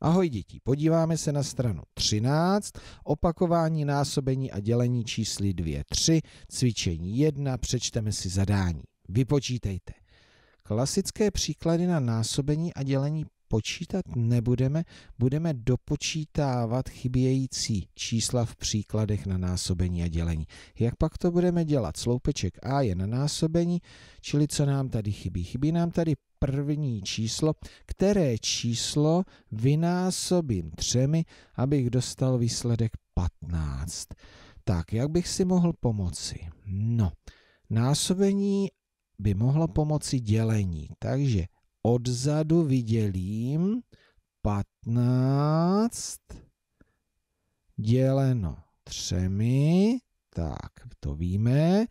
Ahoj děti, podíváme se na stranu 13, opakování násobení a dělení čísly 2, 3, cvičení 1, přečteme si zadání. Vypočítejte. Klasické příklady na násobení a dělení počítat nebudeme, budeme dopočítávat chybějící čísla v příkladech na násobení a dělení. Jak pak to budeme dělat? Sloupeček A je na násobení, čili co nám tady chybí? Chybí nám tady první číslo, které číslo vynásobím třemi, abych dostal výsledek 15. Tak, jak bych si mohl pomoci? No, násobení by mohlo pomoci dělení, takže odzadu vydělím 15 děleno třemi, tak to víme,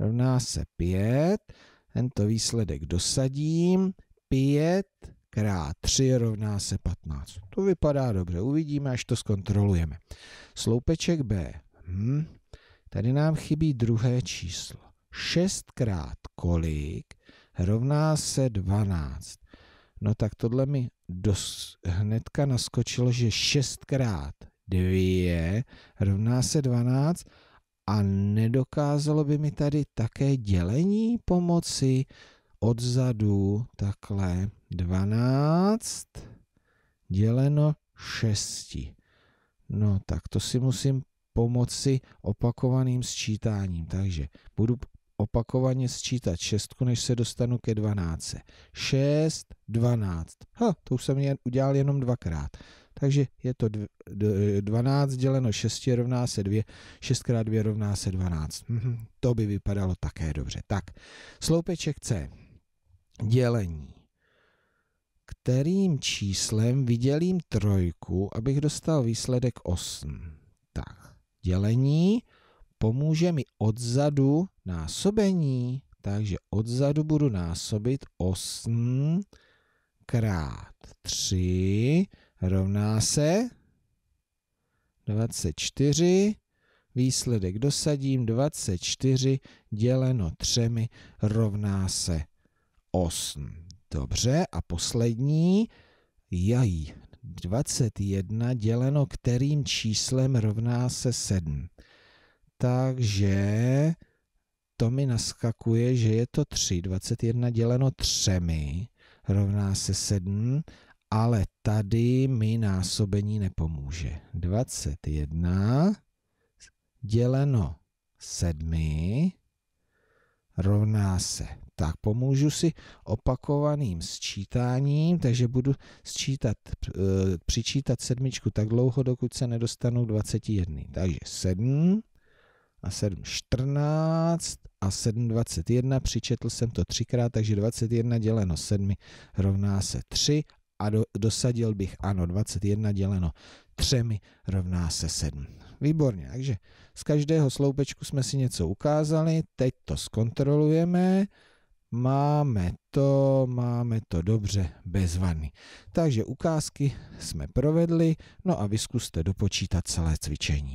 rovná se 5, tento výsledek dosadím, 5 krát 3 rovná se 15. To vypadá dobře, uvidíme, až to zkontrolujeme. Sloupeček B. Hm. Tady nám chybí druhé číslo. 6 krát kolik? rovná se 12. No tak tohle mi dos, hnedka naskočilo, že 6 krát 2 rovná se 12 a nedokázalo by mi tady také dělení pomoci odzadu takhle 12 děleno 6. No tak to si musím pomoci opakovaným sčítáním. Takže budu opakovaně sčítat šestku, než se dostanu ke 12. 6, 12. Ha, to už jsem jen udělal jenom dvakrát. Takže je to 12 děleno 6 rovná se 2, 6 x 2 rovná se 12. Mhm, to by vypadalo také dobře. Tak, sloupeček C. Dělení. Kterým číslem vydělím trojku, abych dostal výsledek 8? Tak, dělení pomůže mi odzadu násobení, takže odzadu budu násobit 8 krát 3 rovná se 24. Výsledek dosadím 24 děleno 3 rovná se 8. Dobře, a poslední, jají. 21 děleno kterým číslem rovná se 7. Takže to mi naskakuje, že je to 3. 21 děleno 3 rovná se 7, ale tady mi násobení nepomůže. 21 děleno 7 rovná se. Tak pomůžu si opakovaným sčítáním, takže budu sčítat, eh, přičítat sedmičku tak dlouho, dokud se nedostanu k 21. Takže 7 a 7, 14 a 7,21, přičetl jsem to třikrát, takže 21 děleno 7 rovná se 3 a do, dosadil bych ano, 21 děleno 3 rovná se 7. Výborně, takže z každého sloupečku jsme si něco ukázali, teď to zkontrolujeme, máme to, máme to dobře, bez vany. Takže ukázky jsme provedli, no a vyzkuste dopočítat celé cvičení.